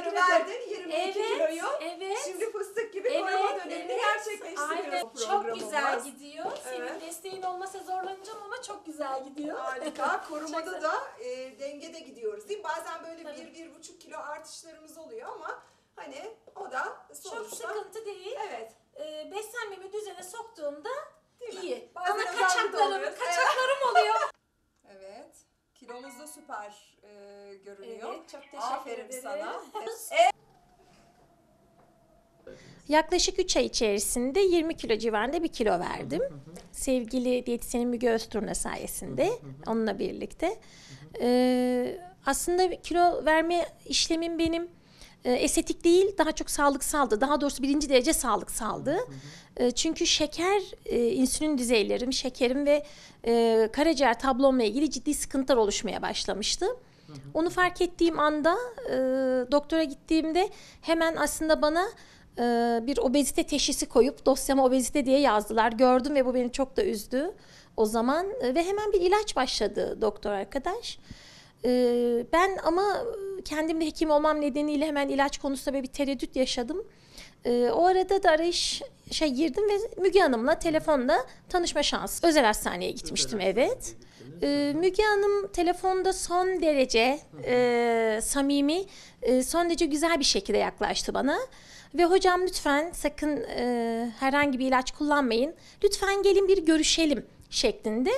kiloları verdin 22 evet, kiloyu. Evet. Şimdi fıstık gibi evet, koruma dönemini evet. gerçekleştiriyoruz. Çok güzel olmaz. gidiyor. Senin evet. desteğin olmasa zorlanacağım ama çok güzel gidiyor. Harika. Korumada da e, dengede gidiyoruz değil mi? Bazen böyle 1 buçuk kilo artışlarımız oluyor ama hani o da sonuçta... Çok sıkıntı değil. Evet. E, beslenmemi düzene soktuğumda sana. E, yaklaşık 3 ay içerisinde 20 kilo civarında bir kilo verdim. Sevgili diyetisyenim Müge Özturna sayesinde onunla birlikte. Ee, aslında kilo verme işlemim benim e, estetik değil daha çok sağlıksaldı. Daha doğrusu birinci derece sağlıksaldı. E, çünkü şeker, e, insülin düzeylerim, şekerim ve e, karaciğer tablomla ilgili ciddi sıkıntılar oluşmaya başlamıştı. Onu fark ettiğim anda e, doktora gittiğimde hemen aslında bana e, bir obezite teşhisi koyup dosyama obezite diye yazdılar. Gördüm ve bu beni çok da üzdü o zaman e, ve hemen bir ilaç başladı doktor arkadaş. E, ben ama kendimde hekim olmam nedeniyle hemen ilaç konusunda bir tereddüt yaşadım. E, o arada da arayış şey girdim ve Müge Hanım'la telefonda tanışma şansı. Özel hastaneye gitmiştim Özel evet. E, Müge Hanım telefonda son derece e, samimi, e, son derece güzel bir şekilde yaklaştı bana. Ve hocam lütfen sakın e, herhangi bir ilaç kullanmayın. Lütfen gelin bir görüşelim şeklinde.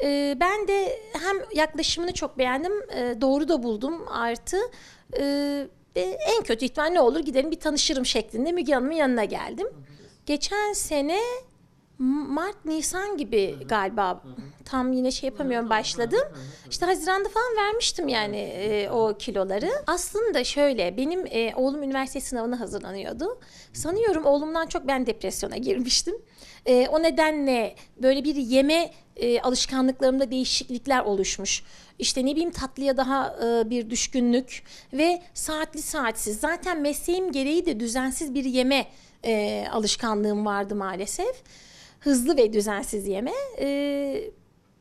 E, ben de hem yaklaşımını çok beğendim, e, doğru da buldum artı. E, e, en kötü ihtimal ne olur gidelim bir tanışırım şeklinde Müge Hanım'ın yanına geldim. Geçen sene Mart, Nisan gibi Hı-hı. galiba Hı-hı. tam yine şey yapamıyorum Hı-hı. başladım. Hı-hı. İşte Haziran'da falan vermiştim yani e, o kiloları. Aslında şöyle benim e, oğlum üniversite sınavına hazırlanıyordu. Sanıyorum oğlumdan çok ben depresyona girmiştim. E, o nedenle böyle bir yeme e, alışkanlıklarımda değişiklikler oluşmuş. İşte ne bileyim tatlıya daha e, bir düşkünlük ve saatli saatsiz. Zaten mesleğim gereği de düzensiz bir yeme e, alışkanlığım vardı maalesef hızlı ve düzensiz yeme. E,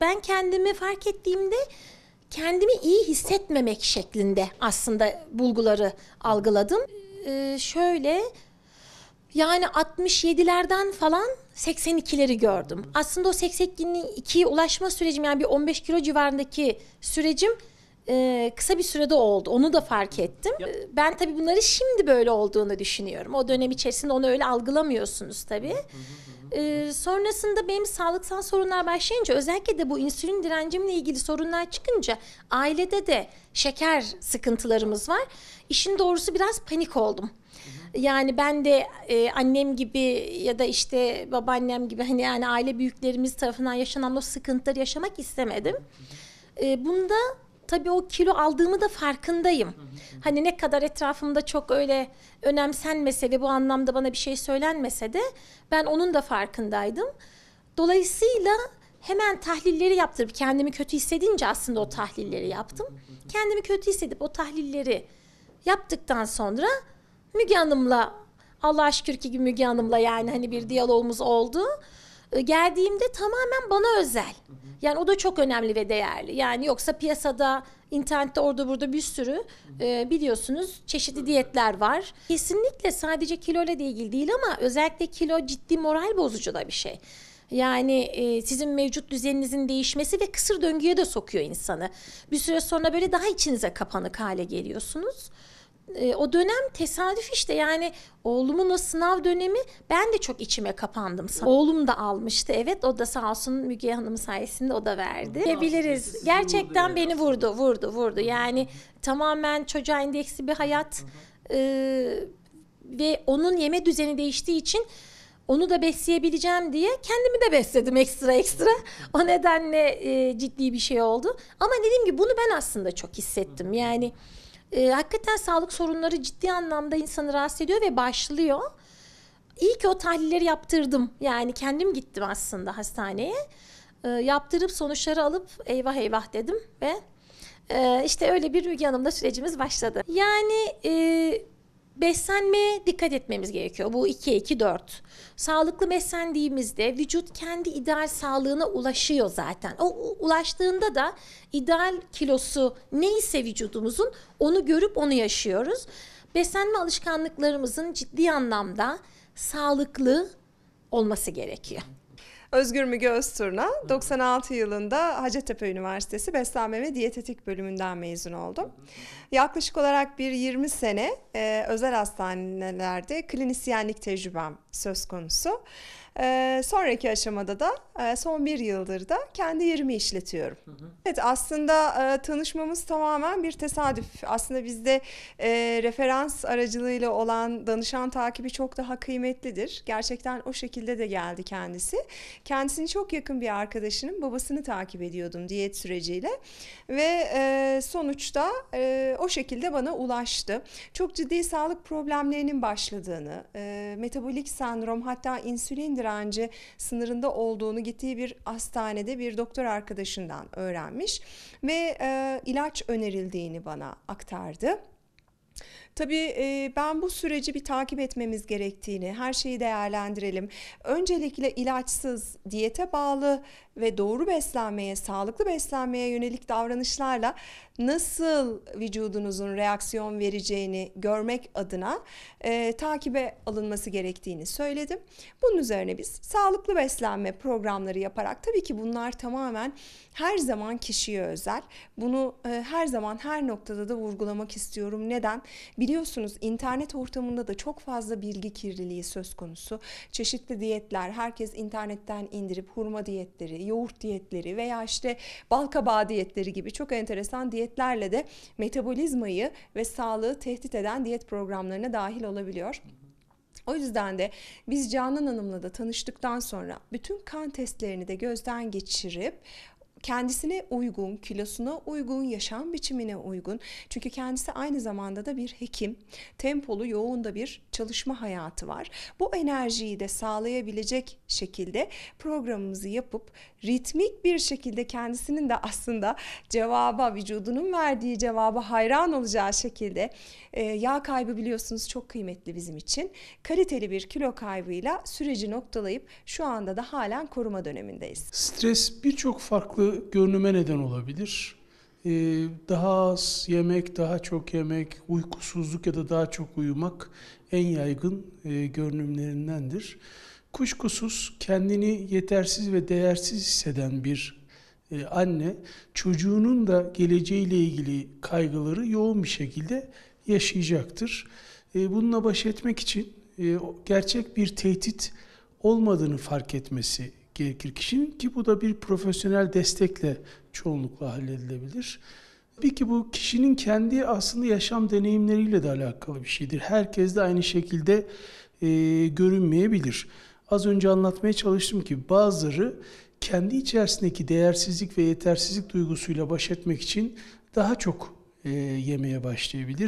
ben kendimi fark ettiğimde kendimi iyi hissetmemek şeklinde aslında bulguları algıladım. E, şöyle yani 67'lerden falan 82'leri gördüm. Aslında o 82'ye ulaşma sürecim yani bir 15 kilo civarındaki sürecim ee, kısa bir sürede oldu. Onu da fark ettim. Ya. Ee, ben tabii bunları şimdi böyle olduğunu düşünüyorum. O dönem içerisinde onu öyle algılamıyorsunuz tabii. Hı ee, sonrasında benim sağlıksal sorunlar başlayınca özellikle de bu insülin direncimle ilgili sorunlar çıkınca ailede de şeker sıkıntılarımız var. İşin doğrusu biraz panik oldum. Yani ben de e, annem gibi ya da işte babaannem gibi hani yani aile büyüklerimiz tarafından yaşanan o sıkıntıları yaşamak istemedim. E, bunda tabii o kilo aldığımı da farkındayım. Hani ne kadar etrafımda çok öyle önemsenmese ve bu anlamda bana bir şey söylenmese de ben onun da farkındaydım. Dolayısıyla hemen tahlilleri yaptırıp kendimi kötü hissedince aslında o tahlilleri yaptım. Kendimi kötü hissedip o tahlilleri yaptıktan sonra Müge Hanım'la Allah şükür ki Müge Hanım'la yani hani bir diyalogumuz oldu geldiğimde tamamen bana özel. Yani o da çok önemli ve değerli. Yani yoksa piyasada, internette orada burada bir sürü e, biliyorsunuz çeşitli diyetler var. Kesinlikle sadece kilo ile de ilgili değil ama özellikle kilo ciddi moral bozucu da bir şey. Yani e, sizin mevcut düzeninizin değişmesi ve kısır döngüye de sokuyor insanı. Bir süre sonra böyle daha içinize kapanık hale geliyorsunuz e, o dönem tesadüf işte yani oğlumun o sınav dönemi ben de çok içime kapandım. Oğlum da almıştı evet o da sağ olsun Müge Hanım sayesinde o da verdi. Diyebiliriz. Gerçekten beni vurdu vurdu vurdu yani tamamen çocuğa endeksli bir hayat e, ve onun yeme düzeni değiştiği için onu da besleyebileceğim diye kendimi de besledim ekstra ekstra. O nedenle e, ciddi bir şey oldu. Ama dediğim gibi bunu ben aslında çok hissettim. Yani e, hakikaten sağlık sorunları ciddi anlamda insanı rahatsız ediyor ve başlıyor. İyi ki o tahlilleri yaptırdım. Yani kendim gittim aslında hastaneye. E, yaptırıp sonuçları alıp eyvah eyvah dedim ve e, işte öyle bir Müge Hanım'la sürecimiz başladı. Yani e, beslenmeye dikkat etmemiz gerekiyor. Bu 2 2 4. Sağlıklı beslendiğimizde vücut kendi ideal sağlığına ulaşıyor zaten. O ulaştığında da ideal kilosu neyse vücudumuzun onu görüp onu yaşıyoruz. Beslenme alışkanlıklarımızın ciddi anlamda sağlıklı olması gerekiyor. Özgür Müge Özturna. 96 yılında Hacettepe Üniversitesi Beslenme ve Diyetetik bölümünden mezun oldum. Yaklaşık olarak bir 20 sene e, özel hastanelerde klinisyenlik tecrübem söz konusu. Ee, sonraki aşamada da e, son bir yıldır da kendi yerimi işletiyorum. Hı hı. Evet aslında e, tanışmamız tamamen bir tesadüf. Aslında bizde e, referans aracılığıyla olan danışan takibi çok daha kıymetlidir. Gerçekten o şekilde de geldi kendisi. Kendisini çok yakın bir arkadaşının babasını takip ediyordum diyet süreciyle ve sonuçta o şekilde bana ulaştı. Çok ciddi sağlık problemlerinin başladığını, metabolik sendrom hatta insülin direnci öğrenci sınırında olduğunu gittiği bir hastanede bir doktor arkadaşından öğrenmiş ve e, ilaç önerildiğini bana aktardı. Tabii ben bu süreci bir takip etmemiz gerektiğini, her şeyi değerlendirelim. Öncelikle ilaçsız, diyete bağlı ve doğru beslenmeye, sağlıklı beslenmeye yönelik davranışlarla nasıl vücudunuzun reaksiyon vereceğini görmek adına e, takibe alınması gerektiğini söyledim. Bunun üzerine biz sağlıklı beslenme programları yaparak tabii ki bunlar tamamen her zaman kişiye özel. Bunu e, her zaman her noktada da vurgulamak istiyorum. Neden? Biliyorsunuz internet ortamında da çok fazla bilgi kirliliği söz konusu. Çeşitli diyetler, herkes internetten indirip hurma diyetleri, yoğurt diyetleri veya işte bal kabağı diyetleri gibi çok enteresan diyetlerle de metabolizmayı ve sağlığı tehdit eden diyet programlarına dahil olabiliyor. O yüzden de biz Canan Hanım'la da tanıştıktan sonra bütün kan testlerini de gözden geçirip kendisine uygun, kilosuna uygun, yaşam biçimine uygun. Çünkü kendisi aynı zamanda da bir hekim. Tempolu, yoğun da bir çalışma hayatı var. Bu enerjiyi de sağlayabilecek şekilde programımızı yapıp ritmik bir şekilde kendisinin de aslında cevaba, vücudunun verdiği cevaba hayran olacağı şekilde e, yağ kaybı biliyorsunuz çok kıymetli bizim için. Kaliteli bir kilo kaybıyla süreci noktalayıp şu anda da halen koruma dönemindeyiz. Stres birçok farklı farklı görünüme neden olabilir. Ee, daha az yemek, daha çok yemek, uykusuzluk ya da daha çok uyumak en yaygın e, görünümlerindendir. Kuşkusuz kendini yetersiz ve değersiz hisseden bir e, anne çocuğunun da geleceğiyle ilgili kaygıları yoğun bir şekilde yaşayacaktır. E, bununla baş etmek için e, gerçek bir tehdit olmadığını fark etmesi gerekir kişinin ki bu da bir profesyonel destekle çoğunlukla halledilebilir. Bir ki bu kişinin kendi aslında yaşam deneyimleriyle de alakalı bir şeydir. Herkes de aynı şekilde e, görünmeyebilir. Az önce anlatmaya çalıştım ki bazıları kendi içerisindeki değersizlik ve yetersizlik duygusuyla baş etmek için daha çok e, yemeye başlayabilir.